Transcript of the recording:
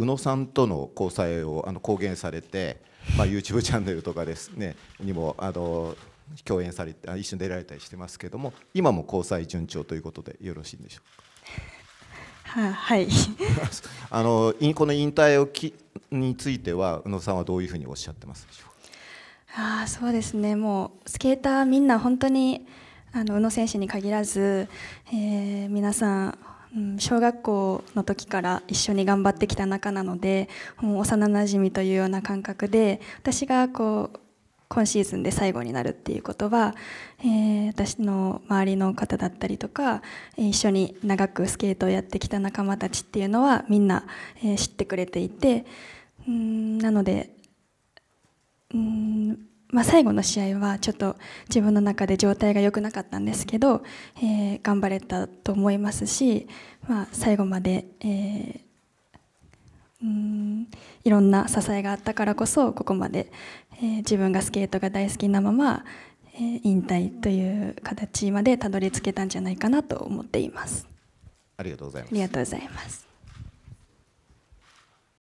宇野さんとの交際をあの公言されて、まあ、YouTube チャンネルとかですねにもあの共演されて一緒に出られたりしてますけども今も交際順調ということでよろしいんでしょうか。は はい あのこの引退をきについては宇野さんはどういうふうにおっしゃってますでしょうあそうですねもうスケーターみんな本当にあの宇野選手に限らず、えー、皆さん小学校の時から一緒に頑張ってきた仲なので幼なじみというような感覚で私がこう今シーズンで最後になるっていうことは、えー、私の周りの方だったりとか一緒に長くスケートをやってきた仲間たちっていうのはみんな、えー、知ってくれていてうんなのでうんまあ、最後の試合はちょっと自分の中で状態が良くなかったんですけど、えー、頑張れたと思いますし、まあ、最後まで、えー、うんいろんな支えがあったからこそここまで、えー、自分がスケートが大好きなまま、えー、引退という形までたどり着けたんじゃないかなと思っています。ありがとうございます。